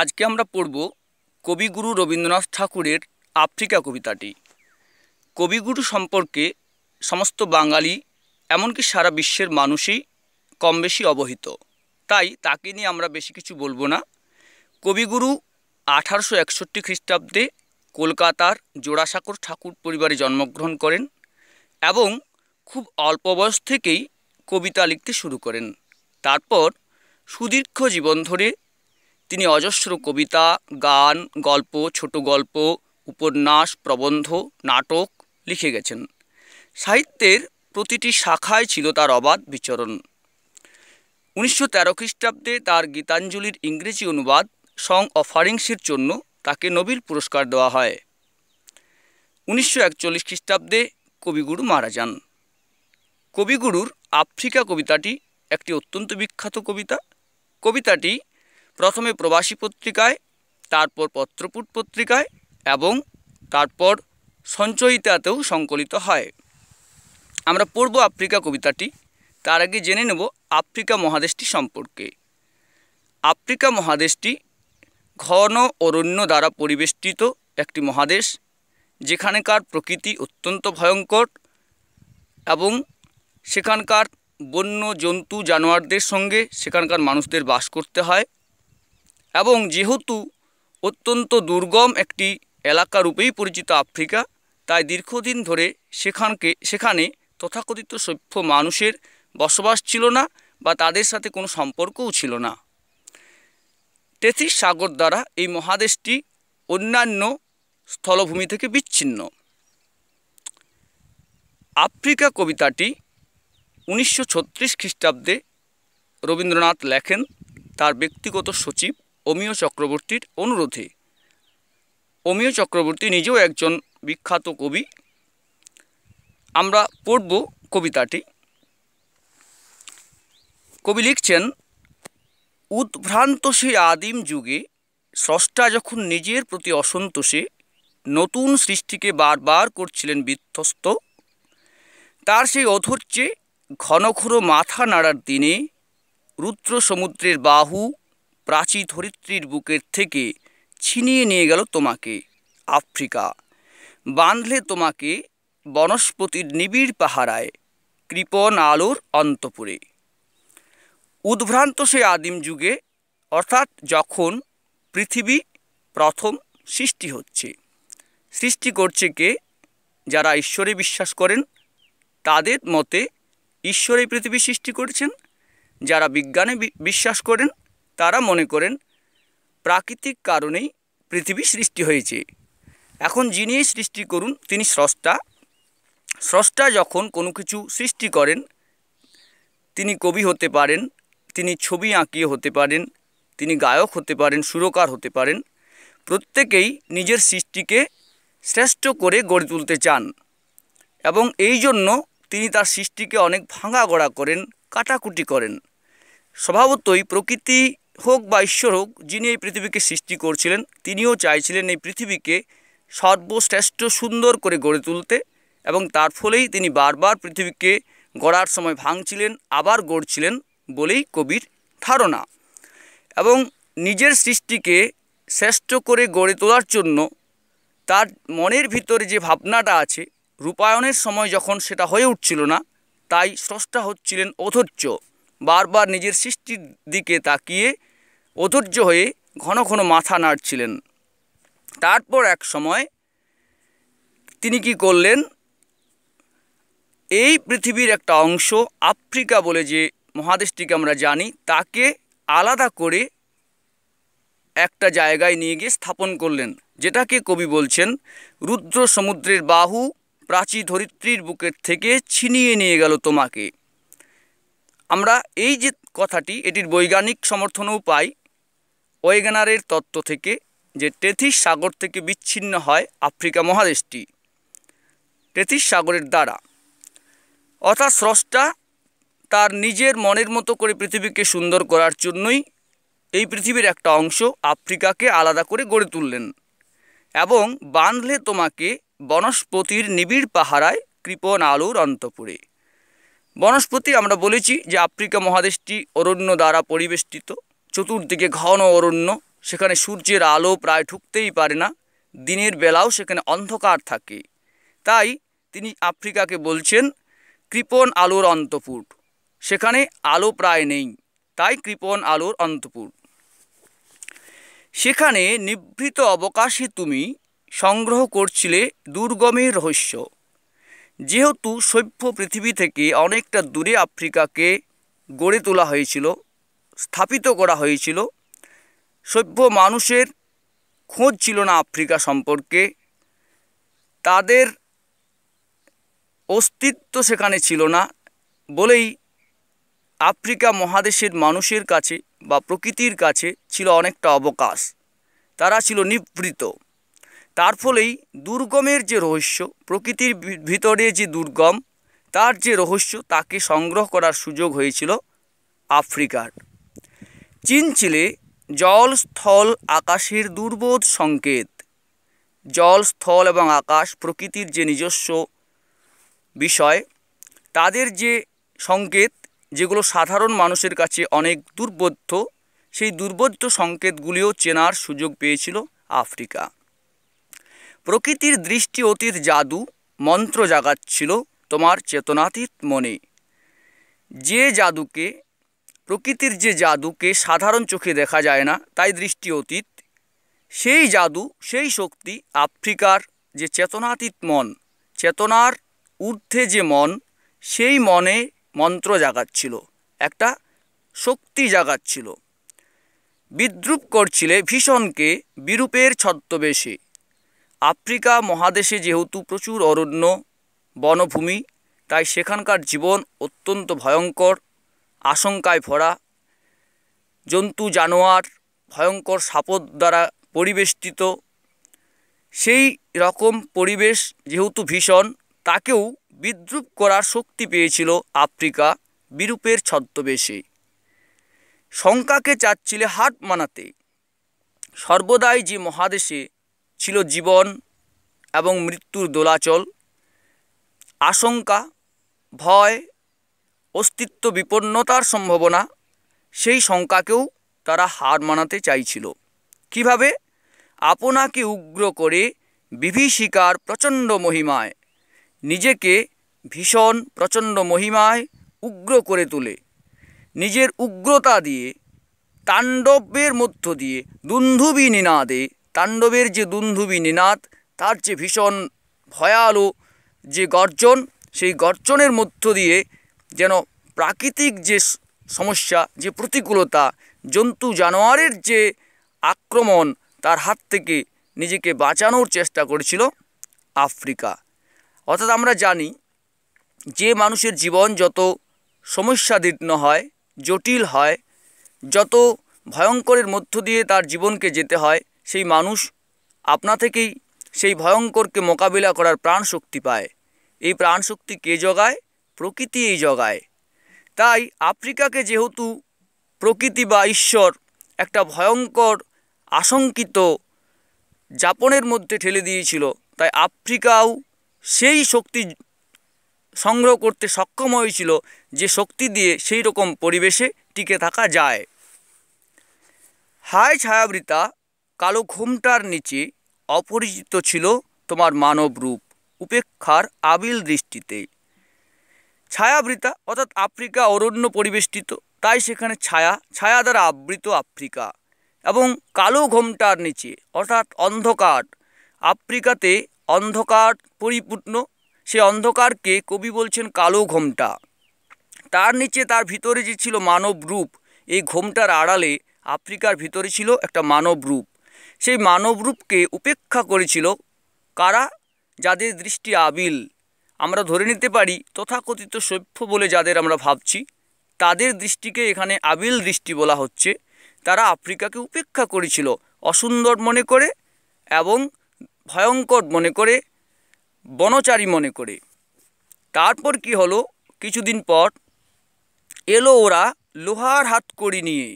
আজকে আমরা পড়ব কবিগুরু রবীন্দ্রনাথ ঠাকুরের আফ্রিকা কবিতাটি কবিগুরু সম্পর্কে সমস্ত বাঙালি এমনকি সারা বিশ্বের মানুষই কম বেশি অবহিত তাই তাকে নিয়ে আমরা বেশি কিছু বলবো না কবিগুরু আঠারোশো একষট্টি খ্রিস্টাব্দে কলকাতার জোড়াসাঁকর ঠাকুর পরিবারে জন্মগ্রহণ করেন এবং খুব অল্প বয়স থেকেই কবিতা লিখতে শুরু করেন তারপর সুদীর্ঘ জীবন ধরে তিনি অজস্র কবিতা গান গল্প ছোট গল্প উপন্যাস প্রবন্ধ নাটক লিখে গেছেন সাহিত্যের প্রতিটি শাখায় ছিল তার অবাধ বিচরণ উনিশশো তেরো খ্রিস্টাব্দে তার গীতাঞ্জলির ইংরেজি অনুবাদ সং অফারিংসের জন্য তাকে নোবেল পুরস্কার দেওয়া হয় উনিশশো একচল্লিশ খ্রিস্টাব্দে কবিগুরু মারা যান কবিগুরুর আফ্রিকা কবিতাটি একটি অত্যন্ত বিখ্যাত কবিতা কবিতাটি প্রথমে প্রবাসী পত্রিকায় তারপর পত্রপুট পত্রিকায় এবং তারপর সঞ্চয়িতাতেও সংকলিত হয় আমরা পড়ব আফ্রিকা কবিতাটি তার আগে জেনে নেব আফ্রিকা মহাদেশটি সম্পর্কে আফ্রিকা মহাদেশটি ঘন অরণ্য দ্বারা পরিবেষ্টিত একটি মহাদেশ যেখানেকার প্রকৃতি অত্যন্ত ভয়ঙ্কর এবং সেখানকার বন্য জন্তু জানোয়ারদের সঙ্গে সেখানকার মানুষদের বাস করতে হয় এবং যেহেতু অত্যন্ত দুর্গম একটি এলাকা রূপেই পরিচিত আফ্রিকা তাই দীর্ঘদিন ধরে সেখানকে সেখানে তথাকথিত সভ্য মানুষের বসবাস ছিল না বা তাদের সাথে কোনো সম্পর্কও ছিল না তেথিস সাগর দ্বারা এই মহাদেশটি অন্যান্য স্থলভূমি থেকে বিচ্ছিন্ন আফ্রিকা কবিতাটি উনিশশো খ্রিস্টাব্দে রবীন্দ্রনাথ লেখেন তার ব্যক্তিগত সচিব অমীয় চক্রবর্তীর অনুরোধে অমীয় চক্রবর্তী নিজেও একজন বিখ্যাত কবি আমরা পড়ব কবিতাটি কবি লিখছেন উদ্ভ্রান্ত সেই আদিম যুগে স্রষ্টা যখন নিজের প্রতি অসন্তোষে নতুন সৃষ্টিকে বারবার করছিলেন বিধ্বস্ত তার সেই অধৈর্যে ঘন ঘন মাথা নাড়ার দিনে রুদ্র সমুদ্রের বাহু প্রাচী ধরিত্রীর বুকের থেকে ছিনিয়ে নিয়ে গেল তোমাকে আফ্রিকা বাঁধলে তোমাকে বনস্পতির নিবিড় পাহারায় কৃপণ আলোর অন্তপুরে উদ্ভ্রান্ত সে আদিম যুগে অর্থাৎ যখন পৃথিবী প্রথম সৃষ্টি হচ্ছে সৃষ্টি করছে কে যারা ঈশ্বরে বিশ্বাস করেন তাদের মতে ঈশ্বরে পৃথিবী সৃষ্টি করেছেন যারা বিজ্ঞানে বিশ্বাস করেন তারা মনে করেন প্রাকৃতিক কারণেই পৃথিবী সৃষ্টি হয়েছে এখন যিনি সৃষ্টি করুন তিনি স্রষ্টা স্রষ্টা যখন কোনো কিছু সৃষ্টি করেন তিনি কবি হতে পারেন তিনি ছবি আঁকিয়ে হতে পারেন তিনি গায়ক হতে পারেন সুরকার হতে পারেন প্রত্যেকেই নিজের সৃষ্টিকে শ্রেষ্ঠ করে গড়ে তুলতে চান এবং এই জন্য তিনি তার সৃষ্টিকে অনেক ভাঙা গড়া করেন কাটাকুটি করেন স্বভাবতই প্রকৃতি হোক বা ঈশ্বর হোক যিনি এই পৃথিবীকে সৃষ্টি করছিলেন তিনিও চাইছিলেন এই পৃথিবীকে সর্বশ্রেষ্ঠ সুন্দর করে গড়ে তুলতে এবং তার ফলেই তিনি বারবার পৃথিবীকে গড়ার সময় ভাঙছিলেন আবার গড়ছিলেন বলেই কবির ধারণা এবং নিজের সৃষ্টিকে শ্রেষ্ঠ করে গড়ে তোলার জন্য তার মনের ভিতরে যে ভাবনাটা আছে রূপায়ণের সময় যখন সেটা হয়ে উঠছিল না তাই স্রষ্টা হচ্ছিলেন অধৈর্য বারবার নিজের সৃষ্টির দিকে তাকিয়ে অধৈর্য হয়ে ঘন ঘন মাথা নাড়ছিলেন তারপর এক সময় তিনি কি করলেন এই পৃথিবীর একটা অংশ আফ্রিকা বলে যে মহাদেশটিকে আমরা জানি তাকে আলাদা করে একটা জায়গায় নিয়ে গিয়ে স্থাপন করলেন যেটাকে কবি বলছেন রুদ্র সমুদ্রের বাহু প্রাচী ধরিত্রীর বুকের থেকে ছিনিয়ে নিয়ে গেল তোমাকে আমরা এই যে কথাটি এটির বৈজ্ঞানিক সমর্থনও পাই ওয়েগানারের তত্ত্ব থেকে যে টেথিস সাগর থেকে বিচ্ছিন্ন হয় আফ্রিকা মহাদেশটি টেথিস সাগরের দ্বারা অর্থাৎ স্রষ্টা তার নিজের মনের মতো করে পৃথিবীকে সুন্দর করার জন্যই এই পৃথিবীর একটা অংশ আফ্রিকাকে আলাদা করে গড়ে তুললেন এবং বাঁধলে তোমাকে বনস্পতির নিবিড় পাহারায় কৃপণ আলুর অন্তপুরে বনস্পতি আমরা বলেছি যে আফ্রিকা মহাদেশটি অরণ্য দ্বারা পরিবেষ্টিত চতুর্দিকে ঘন অরণ্য সেখানে সূর্যের আলো প্রায় ঢুকতেই পারে না দিনের বেলাও সেখানে অন্ধকার থাকে তাই তিনি আফ্রিকাকে বলছেন কৃপন আলোর অন্তপুট সেখানে আলো প্রায় নেই তাই কৃপণ আলোর অন্তপুট সেখানে নিভৃত অবকাশে তুমি সংগ্রহ করছিলে দুর্গমের রহস্য যেহেতু সভ্য পৃথিবী থেকে অনেকটা দূরে আফ্রিকাকে গড়ে তোলা হয়েছিল স্থাপিত করা হয়েছিল সভ্য মানুষের খোঁজ ছিল না আফ্রিকা সম্পর্কে তাদের অস্তিত্ব সেখানে ছিল না বলেই আফ্রিকা মহাদেশের মানুষের কাছে বা প্রকৃতির কাছে ছিল অনেকটা অবকাশ তারা ছিল নিবৃত তার ফলেই দুর্গমের যে রহস্য প্রকৃতির ভিতরে যে দুর্গম তার যে রহস্য তাকে সংগ্রহ করার সুযোগ হয়েছিল আফ্রিকার চীন ছিলে জল স্থল আকাশের দুর্বোধ সংকেত জল স্থল এবং আকাশ প্রকৃতির যে নিজস্ব বিষয় তাদের যে সংকেত যেগুলো সাধারণ মানুষের কাছে অনেক দুর্বোধ্য সেই দুর্বোধ্য সংকেতগুলিও চেনার সুযোগ পেয়েছিল আফ্রিকা প্রকৃতির দৃষ্টি অতীত জাদু মন্ত্র জাগাচ্ছিল তোমার চেতনাতীত মনে যে জাদুকে প্রকৃতির যে জাদুকে সাধারণ চোখে দেখা যায় না তাই দৃষ্টি অতীত সেই জাদু সেই শক্তি আফ্রিকার যে চেতনাতীত মন চেতনার ঊর্ধ্বে যে মন সেই মনে মন্ত্র জাগাচ্ছিল একটা শক্তি জাগাচ্ছিল বিদ্রুপ করছিলে ভীষণকে বিরূপের ছদ্মবেশে আফ্রিকা মহাদেশে যেহেতু প্রচুর অরণ্য বনভূমি তাই সেখানকার জীবন অত্যন্ত ভয়ঙ্কর আশঙ্কায় ভরা জন্তু জানোয়ার ভয়ঙ্কর সাপদ দ্বারা পরিবেষ্টিত সেই রকম পরিবেশ যেহেতু ভীষণ তাকেও বিদ্রুপ করার শক্তি পেয়েছিল আফ্রিকা বিরূপের ছদ্মবেশে শঙ্কাকে চাচ্ছিলে হাট মানাতে সর্বদাই যে মহাদেশে ছিল জীবন এবং মৃত্যুর দোলাচল আশঙ্কা ভয় অস্তিত্ব বিপন্নতার সম্ভাবনা সেই শঙ্কাকেও তারা হার মানাতে চাইছিল কিভাবে আপনাকে উগ্র করে বিভীষিকার প্রচণ্ড মহিমায় নিজেকে ভীষণ প্রচণ্ড মহিমায় উগ্র করে তোলে নিজের উগ্রতা দিয়ে তাণ্ডবের মধ্য দিয়ে দুন্ধুবি নিনাদে তাণ্ডবের যে দুন্ধুবি নিনাদ তার যে ভীষণ ভয়ালো যে গর্জন সেই গর্জনের মধ্য দিয়ে যেন প্রাকৃতিক যে সমস্যা যে প্রতিকূলতা জন্তু জানোয়ারের যে আক্রমণ তার হাত থেকে নিজেকে বাঁচানোর চেষ্টা করেছিল আফ্রিকা অর্থাৎ আমরা জানি যে মানুষের জীবন যত সমস্যাদীর্ণ হয় জটিল হয় যত ভয়ঙ্করের মধ্য দিয়ে তার জীবনকে যেতে হয় সেই মানুষ আপনা থেকেই সেই ভয়ঙ্করকে মোকাবিলা করার প্রাণ শক্তি পায় এই প্রাণ শক্তি কে জোগায় প্রকৃতি এই জগায় তাই আফ্রিকাকে যেহেতু প্রকৃতি বা ঈশ্বর একটা ভয়ঙ্কর আশঙ্কিত জাপনের মধ্যে ঠেলে দিয়েছিল তাই আফ্রিকাও সেই শক্তি সংগ্রহ করতে সক্ষম হয়েছিল যে শক্তি দিয়ে সেই রকম পরিবেশে টিকে থাকা যায় হায় ছায়াবৃতা কালো ঘুমটার নিচে অপরিচিত ছিল তোমার মানব রূপ উপেক্ষার আবিল দৃষ্টিতে ছায়াবৃতা অর্থাৎ আফ্রিকা অরণ্য পরিবেষ্টিত তাই সেখানে ছায়া ছায়া দ্বারা আবৃত আফ্রিকা এবং কালো ঘোমটার নিচে অর্থাৎ অন্ধকার আফ্রিকাতে অন্ধকার পরিপূর্ণ সে অন্ধকারকে কবি বলছেন কালো ঘোমটা তার নিচে তার ভিতরে যে ছিল মানব রূপ এই ঘোমটার আড়ালে আফ্রিকার ভিতরে ছিল একটা মানব রূপ সেই মানব রূপকে উপেক্ষা করেছিল কারা যাদের দৃষ্টি আবিল আমরা ধরে নিতে পারি তথাকথিত সভ্য বলে যাদের আমরা ভাবছি তাদের দৃষ্টিকে এখানে আবিল দৃষ্টি বলা হচ্ছে তারা আফ্রিকাকে উপেক্ষা করেছিল অসুন্দর মনে করে এবং ভয়ঙ্কর মনে করে বনচারী মনে করে তারপর কি হলো কিছুদিন পর এলো ওরা লোহার হাত করি নিয়ে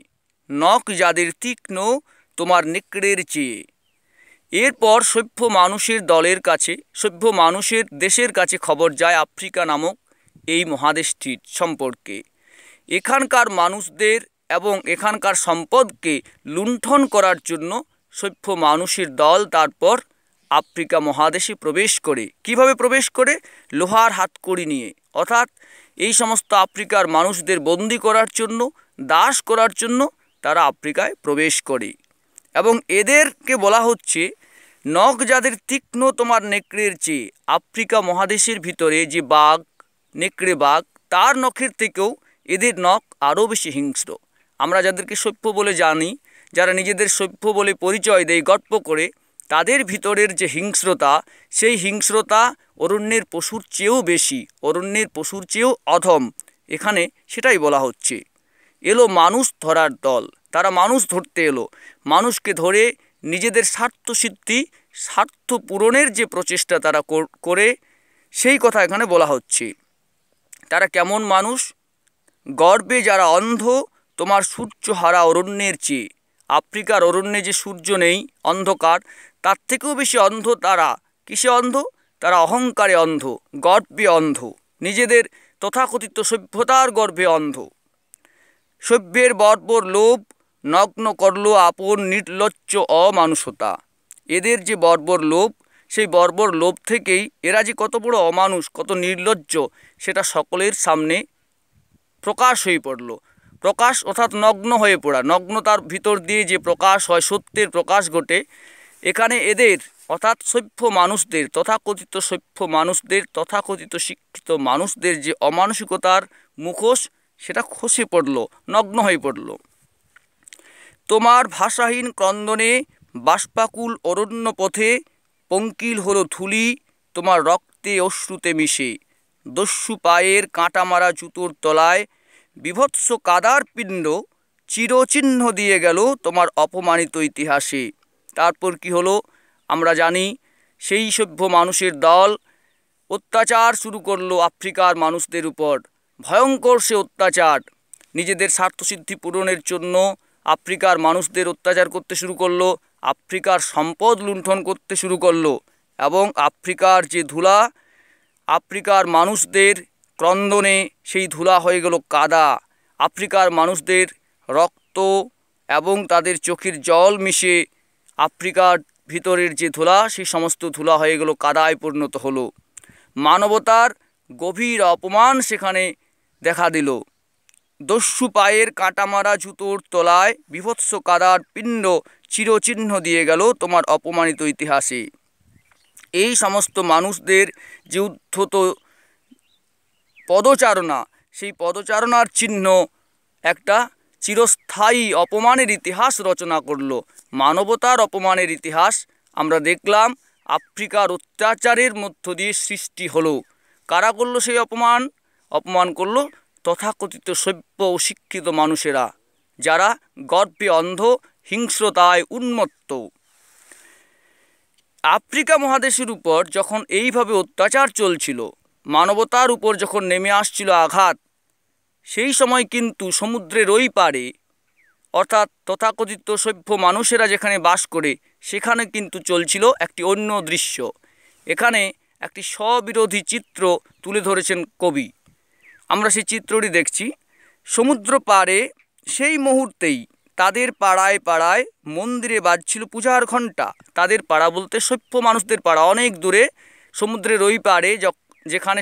নখ যাদের তীক্ষ্ণ তোমার নেকড়ের চেয়ে এরপর সভ্য মানুষের দলের কাছে সভ্য মানুষের দেশের কাছে খবর যায় আফ্রিকা নামক এই মহাদেশটির সম্পর্কে এখানকার মানুষদের এবং এখানকার সম্পদকে লুণ্ঠন করার জন্য সভ্য মানুষের দল তারপর আফ্রিকা মহাদেশে প্রবেশ করে কিভাবে প্রবেশ করে লোহার হাতকড়ি নিয়ে অর্থাৎ এই সমস্ত আফ্রিকার মানুষদের বন্দি করার জন্য দাস করার জন্য তারা আফ্রিকায় প্রবেশ করে এবং এদেরকে বলা হচ্ছে নখ যাদের তীক্ষ্ণ তোমার নেকড়ের চেয়ে আফ্রিকা মহাদেশের ভিতরে যে বাঘ নেকড়ে বাঘ তার নখের থেকেও এদের নখ আরও বেশি হিংস্র আমরা যাদেরকে সভ্য বলে জানি যারা নিজেদের সভ্য বলে পরিচয় দেয় গর্ব করে তাদের ভিতরের যে হিংস্রতা সেই হিংস্রতা অরণ্যের পশুর চেয়েও বেশি অরণ্যের পশুর চেয়েও অধম এখানে সেটাই বলা হচ্ছে এলো মানুষ ধরার দল তারা মানুষ ধরতে এলো মানুষকে ধরে নিজেদের স্বার্থসিদ্ধি স্বার্থ পূরণের যে প্রচেষ্টা তারা করে সেই কথা এখানে বলা হচ্ছে তারা কেমন মানুষ গর্বে যারা অন্ধ তোমার সূর্য হারা অরণ্যের চেয়ে আফ্রিকার অরণ্যে যে সূর্য নেই অন্ধকার তার থেকেও বেশি অন্ধ তারা কিসে অন্ধ তারা অহংকারে অন্ধ গর্বে অন্ধ নিজেদের তথাকথিত সভ্যতার গর্বে অন্ধ সভ্যের বর্বর লোভ নগ্ন করল আপন নির্লজ্জ অমানুষতা এদের যে বর্বর লোভ সেই বর্বর লোভ থেকেই এরা যে কত বড় অমানুষ কত নির্লজ্জ সেটা সকলের সামনে প্রকাশ হয়ে পড়ল প্রকাশ অর্থাৎ নগ্ন হয়ে পড়া নগ্নতার ভিতর দিয়ে যে প্রকাশ হয় সত্যের প্রকাশ ঘটে এখানে এদের অর্থাৎ সভ্য মানুষদের তথাকথিত সভ্য মানুষদের তথাকথিত শিক্ষিত মানুষদের যে অমানসিকতার মুখোশ সেটা খসে পড়ল নগ্ন হয়ে পড়ল তোমার ভাষাহীন ক্রন্দনে বাষ্পাকুল অরণ্য পথে পঙ্কিল হলো ধুলি তোমার রক্তে অশ্রুতে মিশে দস্যু পায়ের কাঁটা মারা জুতোর তলায় বিভৎস কাদার পিণ্ড চিরচিহ্ন দিয়ে গেল তোমার অপমানিত ইতিহাসে তারপর কি হলো আমরা জানি সেই সভ্য মানুষের দল অত্যাচার শুরু করলো আফ্রিকার মানুষদের উপর ভয়ঙ্কর সে অত্যাচার নিজেদের স্বার্থসিদ্ধি পূরণের জন্য আফ্রিকার মানুষদের অত্যাচার করতে শুরু করলো আফ্রিকার সম্পদ লুণ্ঠন করতে শুরু করলো এবং আফ্রিকার যে ধুলা আফ্রিকার মানুষদের ক্রন্দনে সেই ধুলা হয়ে গেল কাদা আফ্রিকার মানুষদের রক্ত এবং তাদের চোখের জল মিশে আফ্রিকার ভিতরের যে ধুলা সেই সমস্ত ধুলা হয়ে গেল কাদায় পরিণত হলো মানবতার গভীর অপমান সেখানে দেখা দিল দস্যু পায়ের মারা জুতোর তলায় বিভৎস কাদার পিণ্ড চিরচিহ্ন দিয়ে গেল তোমার অপমানিত ইতিহাসে এই সমস্ত মানুষদের যে উদ্ধত পদচারণা সেই পদচারণার চিহ্ন একটা চিরস্থায়ী অপমানের ইতিহাস রচনা করল মানবতার অপমানের ইতিহাস আমরা দেখলাম আফ্রিকার অত্যাচারের মধ্য দিয়ে সৃষ্টি হলো কারা করলো সেই অপমান অপমান করলো তথাকথিত সভ্য ও শিক্ষিত মানুষেরা যারা গর্বে অন্ধ হিংস্রতায় উন্মত্ত আফ্রিকা মহাদেশের উপর যখন এইভাবে অত্যাচার চলছিল মানবতার উপর যখন নেমে আসছিল আঘাত সেই সময় কিন্তু সমুদ্রের ওই পারে অর্থাৎ তথাকথিত সভ্য মানুষেরা যেখানে বাস করে সেখানে কিন্তু চলছিল একটি অন্য দৃশ্য এখানে একটি স্ববিরোধী চিত্র তুলে ধরেছেন কবি আমরা সেই চিত্রটি দেখছি সমুদ্র পারে সেই মুহূর্তেই তাদের পাড়ায় পাড়ায় মন্দিরে বাজছিল পূজার ঘণ্টা তাদের পাড়া বলতে সভ্য মানুষদের পাড়া অনেক দূরে সমুদ্রের ওই পাড়ে যেখানে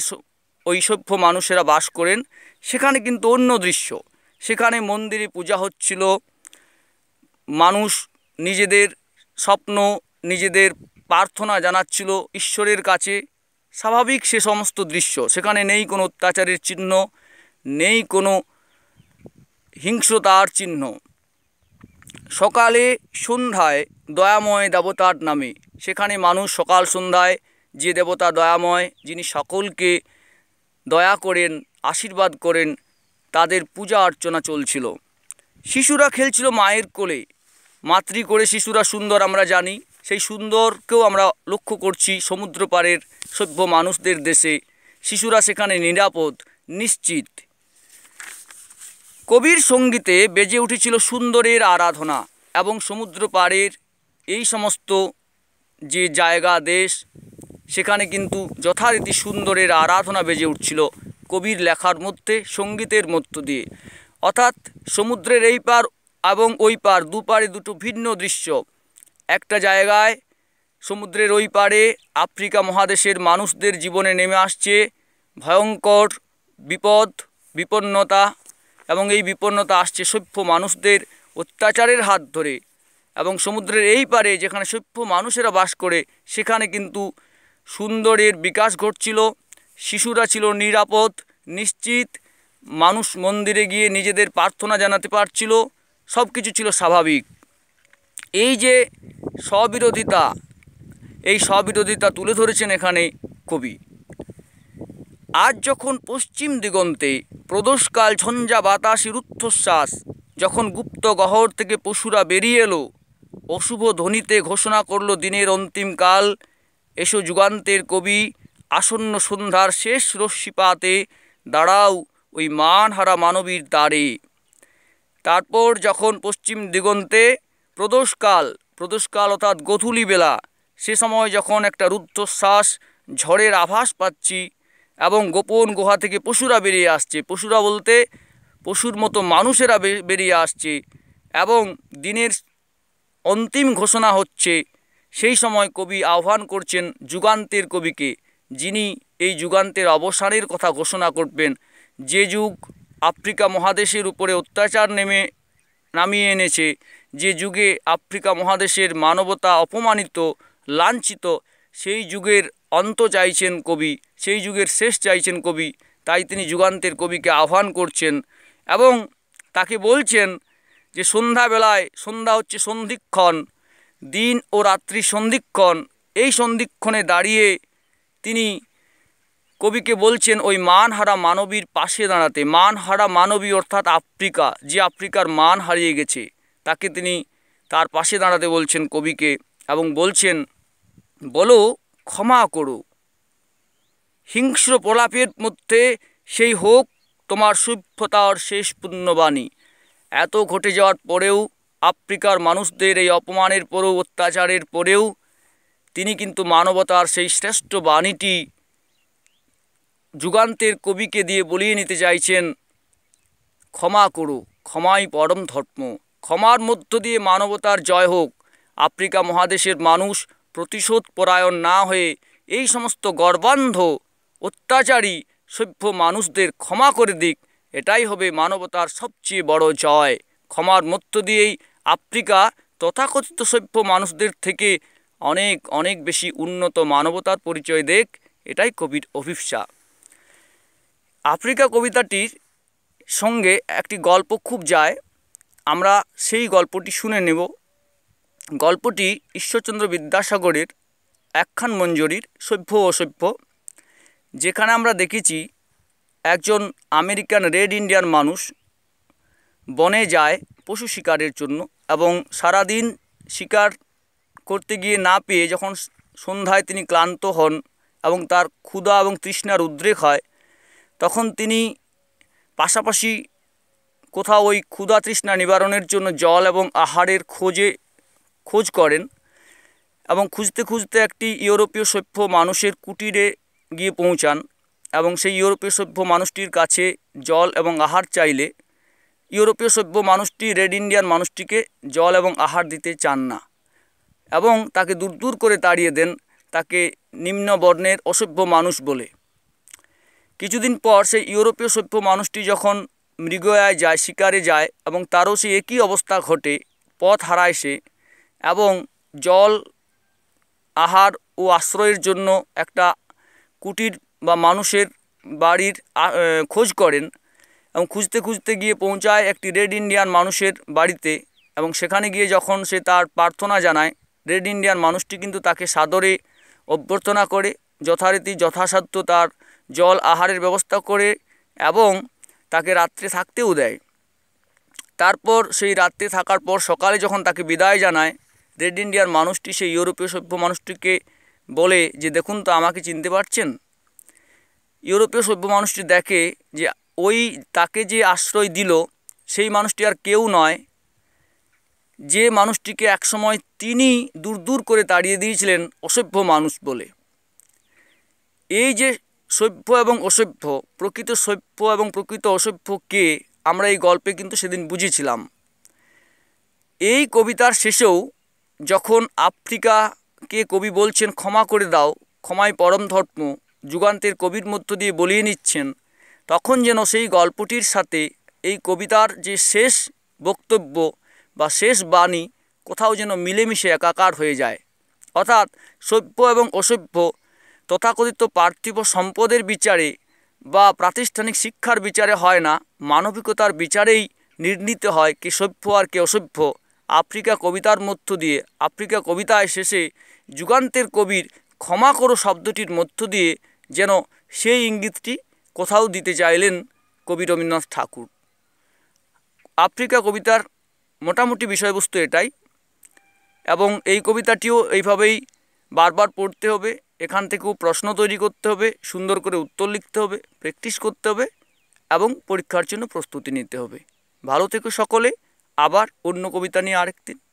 ওই সভ্য মানুষেরা বাস করেন সেখানে কিন্তু অন্য দৃশ্য সেখানে মন্দিরে পূজা হচ্ছিল মানুষ নিজেদের স্বপ্ন নিজেদের প্রার্থনা জানাচ্ছিল ঈশ্বরের কাছে স্বাভাবিক সে সমস্ত দৃশ্য সেখানে নেই কোনো অত্যাচারের চিহ্ন নেই কোনো হিংস্রতার চিহ্ন সকালে সন্ধ্যায় দয়াময় দেবতার নামে সেখানে মানুষ সকাল সন্ধ্যায় যে দেবতা দয়াময় যিনি সকলকে দয়া করেন আশীর্বাদ করেন তাদের পূজা অর্চনা চলছিল শিশুরা খেলছিল মায়ের কোলে মাতৃ করে শিশুরা সুন্দর আমরা জানি সেই সুন্দরকেও আমরা লক্ষ্য করছি সমুদ্র পাড়ের সভ্য মানুষদের দেশে শিশুরা সেখানে নিরাপদ নিশ্চিত কবির সঙ্গীতে বেজে উঠেছিল সুন্দরের আরাধনা এবং সমুদ্র পাড়ের এই সমস্ত যে জায়গা দেশ সেখানে কিন্তু যথারীতি সুন্দরের আরাধনা বেজে উঠছিল কবির লেখার মধ্যে সঙ্গীতের মধ্য দিয়ে অর্থাৎ সমুদ্রের এই পার এবং ওই পার দুপারে দুটো ভিন্ন দৃশ্য একটা জায়গায় সমুদ্রের ওই পারে আফ্রিকা মহাদেশের মানুষদের জীবনে নেমে আসছে ভয়ঙ্কর বিপদ বিপন্নতা এবং এই বিপন্নতা আসছে সভ্য মানুষদের অত্যাচারের হাত ধরে এবং সমুদ্রের এই পারে যেখানে সভ্য মানুষেরা বাস করে সেখানে কিন্তু সুন্দরের বিকাশ ঘটছিল শিশুরা ছিল নিরাপদ নিশ্চিত মানুষ মন্দিরে গিয়ে নিজেদের প্রার্থনা জানাতে পারছিল সব কিছু ছিল স্বাভাবিক এই যে স্ববিরোধিতা এই স্ববিরোধিতা তুলে ধরেছেন এখানে কবি আজ যখন পশ্চিম দিগন্তে প্রদোষকাল ঝঞ্ঝা বাতাসি রুদ্ধশ্বাস যখন গুপ্ত গহর থেকে পশুরা বেরিয়ে এলো অশুভ ধ্বনিতে ঘোষণা করল দিনের অন্তিমকাল এসো যুগান্তের কবি আসন্ন সন্ধ্যার শেষ রশ্মিপাতে দাঁড়াও ওই মানহারা মানবীর দ্বারে তারপর যখন পশ্চিম দিগন্তে প্রদোষকাল প্রদোষকাল অর্থাৎ গধূলি বেলা সে সময় যখন একটা রুদ্ধশ্বাস ঝড়ের আভাস পাচ্ছি এবং গোপন গুহা থেকে পশুরা বেরিয়ে আসছে পশুরা বলতে পশুর মতো মানুষেরা বেরিয়ে আসছে এবং দিনের অন্তিম ঘোষণা হচ্ছে সেই সময় কবি আহ্বান করছেন যুগান্তের কবিকে যিনি এই যুগান্তের অবসানের কথা ঘোষণা করবেন যে যুগ আফ্রিকা মহাদেশের উপরে অত্যাচার নেমে নামিয়ে এনেছে যে যুগে আফ্রিকা মহাদেশের মানবতা অপমানিত লাঞ্ছিত সেই যুগের অন্ত চাইছেন কবি সেই যুগের শেষ চাইছেন কবি তাই তিনি যুগান্তের কবিকে আহ্বান করছেন এবং তাকে বলছেন যে সন্ধ্যাবেলায় সন্ধ্যা হচ্ছে সন্ধিক্ষণ দিন ও রাত্রি সন্ধিক্ষণ এই সন্ধিক্ষণে দাঁড়িয়ে তিনি কবিকে বলছেন ওই মানহারা মানবীর পাশে দাঁড়াতে মানহারা মানবী অর্থাৎ আফ্রিকা যে আফ্রিকার মান হারিয়ে গেছে তাকে তিনি তার পাশে দাঁড়াতে বলছেন কবিকে এবং বলছেন বলো ক্ষমা করো হিংস্র প্রলাপের মধ্যে সেই হোক তোমার সভ্যতার শেষ পুণ্যবাণী এত ঘটে যাওয়ার পরেও আফ্রিকার মানুষদের এই অপমানের পরেও অত্যাচারের পরেও তিনি কিন্তু মানবতার সেই শ্রেষ্ঠ বাণীটি যুগান্তের কবিকে দিয়ে বলিয়ে নিতে চাইছেন ক্ষমা করো ক্ষমাই পরম ধর্ম ক্ষমার মধ্য দিয়ে মানবতার জয় হোক আফ্রিকা মহাদেশের মানুষ প্রতিশোধ পরায়ণ না হয়ে এই সমস্ত গর্বান্ধ অত্যাচারী সভ্য মানুষদের ক্ষমা করে দিক এটাই হবে মানবতার সবচেয়ে বড় জয় ক্ষমার মধ্য দিয়েই আফ্রিকা তথাকথিত সভ্য মানুষদের থেকে অনেক অনেক বেশি উন্নত মানবতার পরিচয় দেখ এটাই কবির অভিপসা আফ্রিকা কবিতাটির সঙ্গে একটি গল্প খুব যায় আমরা সেই গল্পটি শুনে নেব গল্পটি ঈশ্বরচন্দ্র বিদ্যাসাগরের একখান মঞ্জুরির সভ্য অসভ্য যেখানে আমরা দেখেছি একজন আমেরিকান রেড ইন্ডিয়ান মানুষ বনে যায় পশু শিকারের জন্য এবং সারাদিন শিকার করতে গিয়ে না পেয়ে যখন সন্ধ্যায় তিনি ক্লান্ত হন এবং তার ক্ষুধা এবং তৃষ্ণার উদ্রেক হয় তখন তিনি পাশাপাশি কোথাও ওই ক্ষুধা তৃষ্ণা নিবারণের জন্য জল এবং আহারের খোঁজে খোঁজ করেন এবং খুঁজতে খুঁজতে একটি ইউরোপীয় সভ্য মানুষের কুটিরে গিয়ে পৌঁছান এবং সেই ইউরোপীয় সভ্য মানুষটির কাছে জল এবং আহার চাইলে ইউরোপীয় সভ্য মানুষটি রেড ইন্ডিয়ান মানুষটিকে জল এবং আহার দিতে চান না এবং তাকে দূর দূর করে তাড়িয়ে দেন তাকে নিম্ন বর্ণের অসভ্য মানুষ বলে কিছুদিন পর সেই ইউরোপীয় সভ্য মানুষটি যখন মৃগয়ায় যায় শিকারে যায় এবং তারও সে একই অবস্থা ঘটে পথ হারায় সে এবং জল আহার ও আশ্রয়ের জন্য একটা কুটির বা মানুষের বাড়ির খোঁজ করেন এবং খুঁজতে খুঁজতে গিয়ে পৌঁছায় একটি রেড ইন্ডিয়ান মানুষের বাড়িতে এবং সেখানে গিয়ে যখন সে তার প্রার্থনা জানায় রেড ইন্ডিয়ান মানুষটি কিন্তু তাকে সাদরে অভ্যর্থনা করে যথারীতি যথাসাধ্য তার জল আহারের ব্যবস্থা করে এবং তাকে রাত্রে থাকতেও দেয় তারপর সেই রাত্রে থাকার পর সকালে যখন তাকে বিদায় জানায় রেড ইন্ডিয়ার মানুষটি সেই ইউরোপীয় সভ্য মানুষটিকে বলে যে দেখুন তো আমাকে চিনতে পারছেন ইউরোপীয় সভ্য মানুষটি দেখে যে ওই তাকে যে আশ্রয় দিল সেই মানুষটি আর কেউ নয় যে মানুষটিকে একসময় তিনি দূর দূর করে তাড়িয়ে দিয়েছিলেন অসভ্য মানুষ বলে এই যে সভ্য এবং অসভ্য প্রকৃত সভ্য এবং প্রকৃত অসভ্য কে আমরা এই গল্পে কিন্তু সেদিন বুঝেছিলাম এই কবিতার শেষেও যখন আফ্রিকাকে কবি বলছেন ক্ষমা করে দাও ক্ষমায় পরম ধর্ম যুগান্তের কবির মধ্য দিয়ে বলিয়ে নিচ্ছেন তখন যেন সেই গল্পটির সাথে এই কবিতার যে শেষ বক্তব্য বা শেষ বাণী কোথাও যেন মিলেমিশে একাকার হয়ে যায় অর্থাৎ সভ্য এবং অসভ্য তথাকথিত পার্থিব সম্পদের বিচারে বা প্রাতিষ্ঠানিক শিক্ষার বিচারে হয় না মানবিকতার বিচারেই নির্ণীত হয় কে সভ্য আর কে অসভ্য আফ্রিকা কবিতার মধ্য দিয়ে আফ্রিকা কবিতায় শেষে যুগান্তের কবির ক্ষমা করো শব্দটির মধ্য দিয়ে যেন সেই ইঙ্গিতটি কোথাও দিতে চাইলেন কবি রবীন্দ্রনাথ ঠাকুর আফ্রিকা কবিতার মোটামুটি বিষয়বস্তু এটাই এবং এই কবিতাটিও এইভাবেই বারবার পড়তে হবে এখান থেকেও প্রশ্ন তৈরি করতে হবে সুন্দর করে উত্তর লিখতে হবে প্র্যাকটিস করতে হবে এবং পরীক্ষার জন্য প্রস্তুতি নিতে হবে ভালো থেকো সকলে আবার অন্য কবিতা নিয়ে আরেকদিন